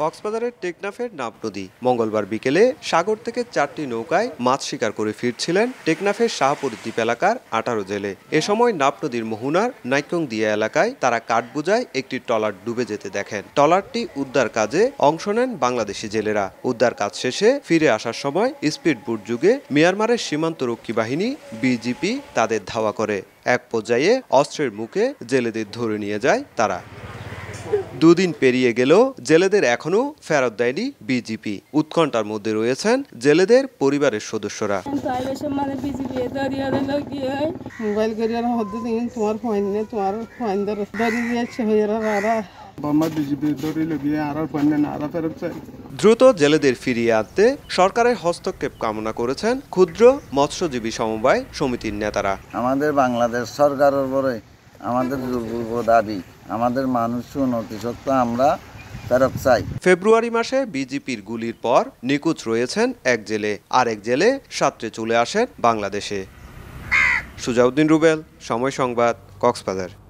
কক্সবাজারের টেকনাফের নাব নদী মঙ্গলবার বিকেলে সাগর থেকে চারটি নৌকায় মাছ শিকার করে ফিরছিলেন টেকনাফের শাহপুর দ্বীপ এলাকার আঠারো জেলে এ সময় নাব নদীর মোহনার নাইকং দিয়া এলাকায় তারা কাঠবুজায় একটি টলার ডুবে যেতে দেখেন টলারটি উদ্ধার কাজে অংশ নেন বাংলাদেশি জেলেরা উদ্ধার কাজ শেষে ফিরে আসার সময় স্পিডবোট যুগে মিয়ানমারের সীমান্তরক্ষী বাহিনী বিজিপি তাদের ধাওয়া করে এক পর্যায়ে অস্ত্রের মুখে জেলেদের ধরে নিয়ে যায় তারা দুদিন পেরিয়ে গেলেও জেলেদের এখনও ফেরত দেয়নি বিজেপি উৎকণ্ঠার মধ্যে রয়েছেন জেলেদের পরিবারের সদস্যরা দ্রুত জেলেদের ফিরিয়ে আনতে সরকারের হস্তক্ষেপ কামনা করেছেন ক্ষুদ্র মৎস্যজীবী সমবায় সমিতির নেতারা আমাদের বাংলাদেশ সরকারের উপরে আমাদের দাবি আমাদের মানুষ অনতিসত্ব আমরা ফেরত চাই ফেব্রুয়ারি মাসে বিজেপির গুলির পর নিখোঁজ রয়েছেন এক জেলে আরেক জেলে সাতটে চলে আসেন বাংলাদেশে সুজাউদ্দিন রুবেল সময় সংবাদ কক্সবাজার